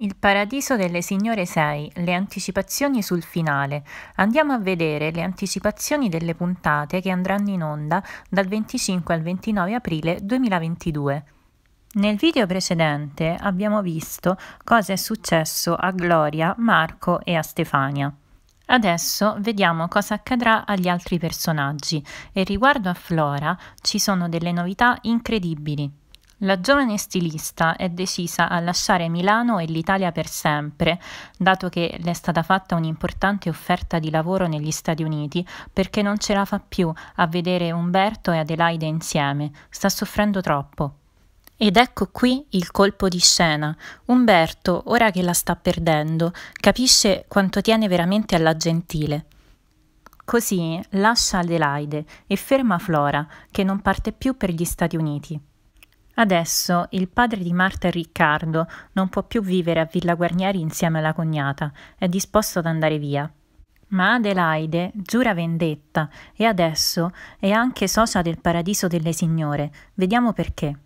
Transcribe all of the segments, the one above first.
Il paradiso delle signore 6, le anticipazioni sul finale. Andiamo a vedere le anticipazioni delle puntate che andranno in onda dal 25 al 29 aprile 2022. Nel video precedente abbiamo visto cosa è successo a Gloria, Marco e a Stefania. Adesso vediamo cosa accadrà agli altri personaggi e riguardo a Flora ci sono delle novità incredibili. La giovane stilista è decisa a lasciare Milano e l'Italia per sempre, dato che le è stata fatta un'importante offerta di lavoro negli Stati Uniti, perché non ce la fa più a vedere Umberto e Adelaide insieme, sta soffrendo troppo. Ed ecco qui il colpo di scena. Umberto, ora che la sta perdendo, capisce quanto tiene veramente alla gentile. Così lascia Adelaide e ferma Flora, che non parte più per gli Stati Uniti. Adesso il padre di Marta Riccardo non può più vivere a Villa Guarnieri insieme alla cognata, è disposto ad andare via. Ma Adelaide giura vendetta e adesso è anche socia del Paradiso delle Signore. Vediamo perché.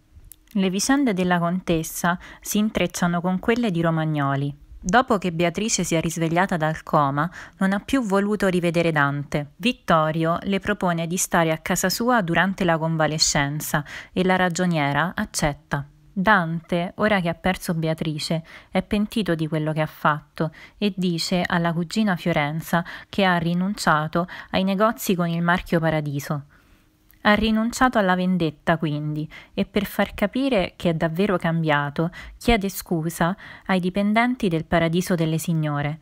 Le vicende della contessa si intrecciano con quelle di Romagnoli. Dopo che Beatrice si è risvegliata dal coma, non ha più voluto rivedere Dante. Vittorio le propone di stare a casa sua durante la convalescenza e la ragioniera accetta. Dante, ora che ha perso Beatrice, è pentito di quello che ha fatto e dice alla cugina Fiorenza che ha rinunciato ai negozi con il marchio Paradiso. Ha rinunciato alla vendetta, quindi, e per far capire che è davvero cambiato, chiede scusa ai dipendenti del Paradiso delle Signore.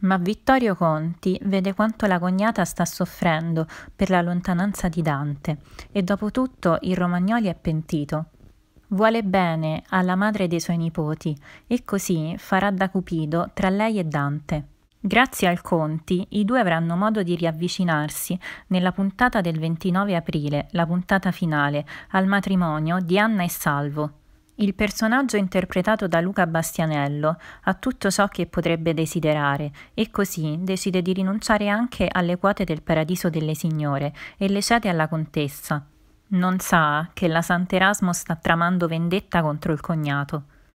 Ma Vittorio Conti vede quanto la cognata sta soffrendo per la lontananza di Dante e dopo tutto il Romagnoli è pentito. Vuole bene alla madre dei suoi nipoti e così farà da cupido tra lei e Dante. Grazie al Conti, i due avranno modo di riavvicinarsi nella puntata del 29 aprile, la puntata finale, al matrimonio di Anna e Salvo. Il personaggio interpretato da Luca Bastianello ha tutto ciò che potrebbe desiderare e così decide di rinunciare anche alle quote del paradiso delle signore e le cede alla contessa. Non sa che la Sant'Erasmo sta tramando vendetta contro il cognato.